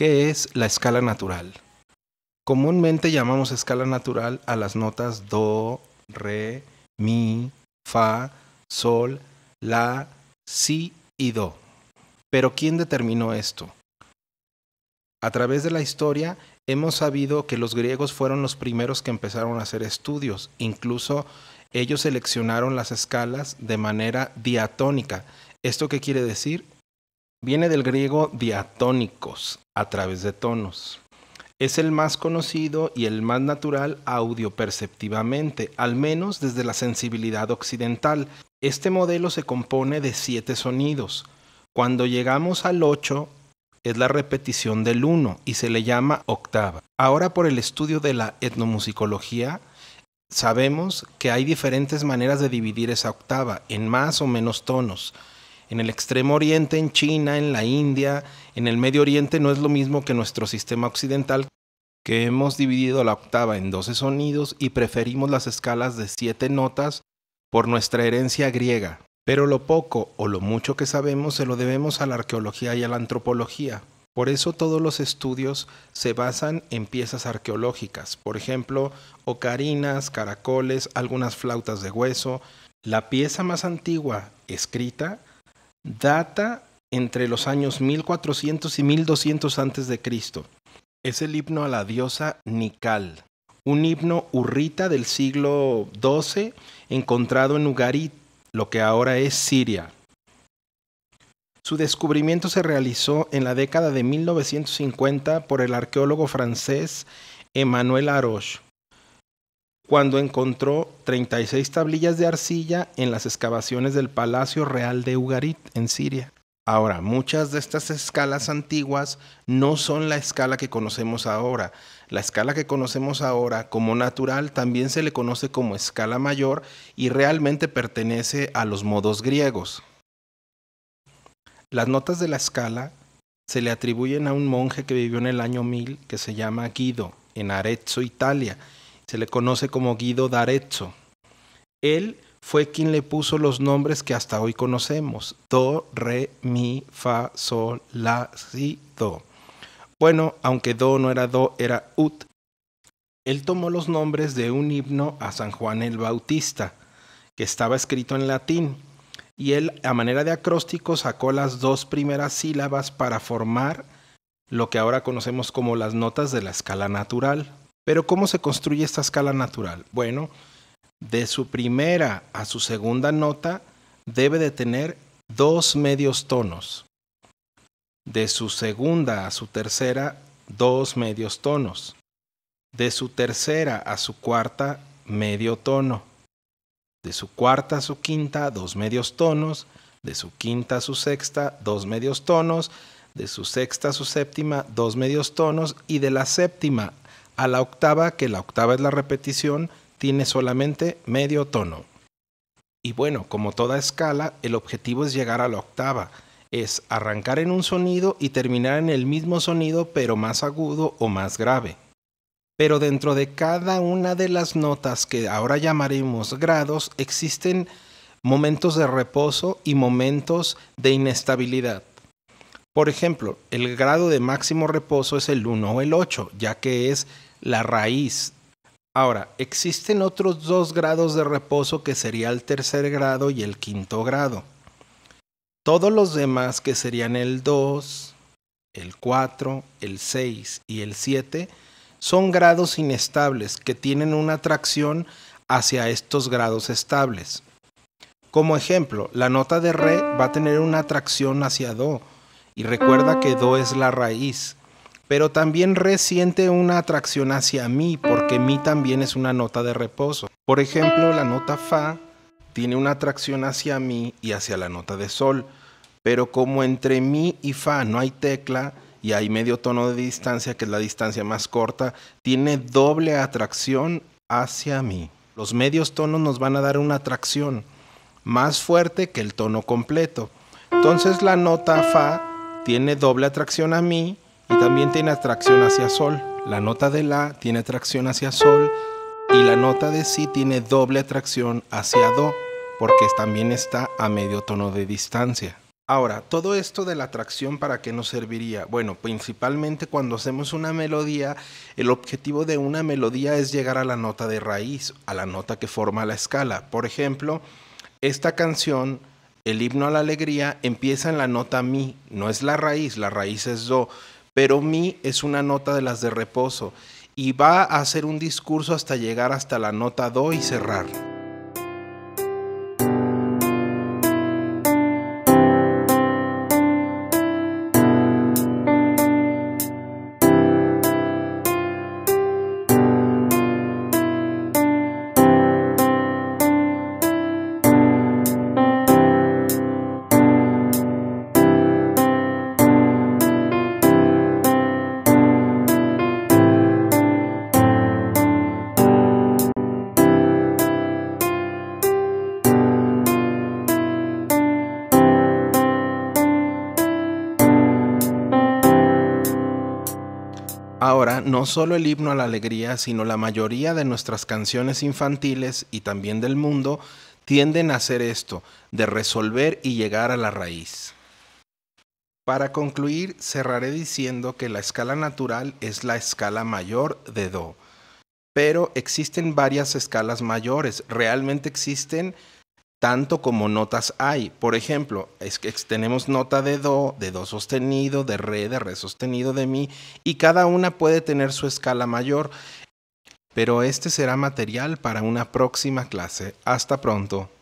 ¿Qué es la escala natural? Comúnmente llamamos escala natural a las notas do, re, mi, fa, sol, la, si y do. Pero ¿quién determinó esto? A través de la historia hemos sabido que los griegos fueron los primeros que empezaron a hacer estudios. Incluso ellos seleccionaron las escalas de manera diatónica. ¿Esto qué quiere decir? Viene del griego diatónicos, a través de tonos. Es el más conocido y el más natural audioperceptivamente, al menos desde la sensibilidad occidental. Este modelo se compone de siete sonidos. Cuando llegamos al 8, es la repetición del 1 y se le llama octava. Ahora por el estudio de la etnomusicología, sabemos que hay diferentes maneras de dividir esa octava en más o menos tonos en el Extremo Oriente, en China, en la India, en el Medio Oriente, no es lo mismo que nuestro sistema occidental, que hemos dividido la octava en 12 sonidos y preferimos las escalas de 7 notas por nuestra herencia griega. Pero lo poco o lo mucho que sabemos se lo debemos a la arqueología y a la antropología. Por eso todos los estudios se basan en piezas arqueológicas, por ejemplo, ocarinas, caracoles, algunas flautas de hueso. La pieza más antigua escrita data entre los años 1400 y 1200 antes de Cristo. Es el himno a la diosa Nikal, un himno urrita del siglo XII encontrado en Ugarit, lo que ahora es Siria. Su descubrimiento se realizó en la década de 1950 por el arqueólogo francés Emmanuel Aroche cuando encontró 36 tablillas de arcilla en las excavaciones del Palacio Real de Ugarit, en Siria. Ahora, muchas de estas escalas antiguas no son la escala que conocemos ahora. La escala que conocemos ahora como natural también se le conoce como escala mayor y realmente pertenece a los modos griegos. Las notas de la escala se le atribuyen a un monje que vivió en el año 1000 que se llama Guido, en Arezzo, Italia, se le conoce como Guido d'Arezzo. Él fue quien le puso los nombres que hasta hoy conocemos. Do, re, mi, fa, sol, la, si, do. Bueno, aunque do no era do, era ut. Él tomó los nombres de un himno a San Juan el Bautista, que estaba escrito en latín, y él a manera de acróstico sacó las dos primeras sílabas para formar lo que ahora conocemos como las notas de la escala natural. Pero ¿cómo se construye esta escala natural? Bueno, de su primera a su segunda nota debe de tener dos medios tonos. De su segunda a su tercera, dos medios tonos. De su tercera a su cuarta, medio tono. De su cuarta a su quinta, dos medios tonos. De su quinta a su sexta, dos medios tonos. De su sexta a su séptima, dos medios tonos. Y de la séptima a la octava, que la octava es la repetición, tiene solamente medio tono. Y bueno, como toda escala, el objetivo es llegar a la octava, es arrancar en un sonido y terminar en el mismo sonido pero más agudo o más grave. Pero dentro de cada una de las notas que ahora llamaremos grados existen momentos de reposo y momentos de inestabilidad. Por ejemplo, el grado de máximo reposo es el 1 o el 8, ya que es la raíz. Ahora, existen otros dos grados de reposo que sería el tercer grado y el quinto grado. Todos los demás que serían el 2, el 4, el 6 y el 7 son grados inestables que tienen una atracción hacia estos grados estables. Como ejemplo, la nota de re va a tener una atracción hacia do y recuerda que do es la raíz pero también resiente una atracción hacia mí, porque mi también es una nota de reposo. Por ejemplo, la nota fa tiene una atracción hacia mí y hacia la nota de sol, pero como entre mi y fa no hay tecla y hay medio tono de distancia, que es la distancia más corta, tiene doble atracción hacia mí. Los medios tonos nos van a dar una atracción más fuerte que el tono completo. Entonces la nota fa tiene doble atracción a mí y también tiene atracción hacia sol. La nota de la tiene atracción hacia sol y la nota de si tiene doble atracción hacia do porque también está a medio tono de distancia. Ahora, todo esto de la atracción para qué nos serviría? Bueno, principalmente cuando hacemos una melodía, el objetivo de una melodía es llegar a la nota de raíz, a la nota que forma la escala. Por ejemplo, esta canción, el himno a la alegría, empieza en la nota mi, no es la raíz, la raíz es do pero mi es una nota de las de reposo y va a hacer un discurso hasta llegar hasta la nota do y cerrar. Ahora, no solo el himno a la alegría, sino la mayoría de nuestras canciones infantiles y también del mundo tienden a hacer esto, de resolver y llegar a la raíz. Para concluir, cerraré diciendo que la escala natural es la escala mayor de Do, pero existen varias escalas mayores, realmente existen tanto como notas hay. Por ejemplo, es que tenemos nota de do, de do sostenido, de re, de re sostenido, de mi, y cada una puede tener su escala mayor. Pero este será material para una próxima clase. Hasta pronto.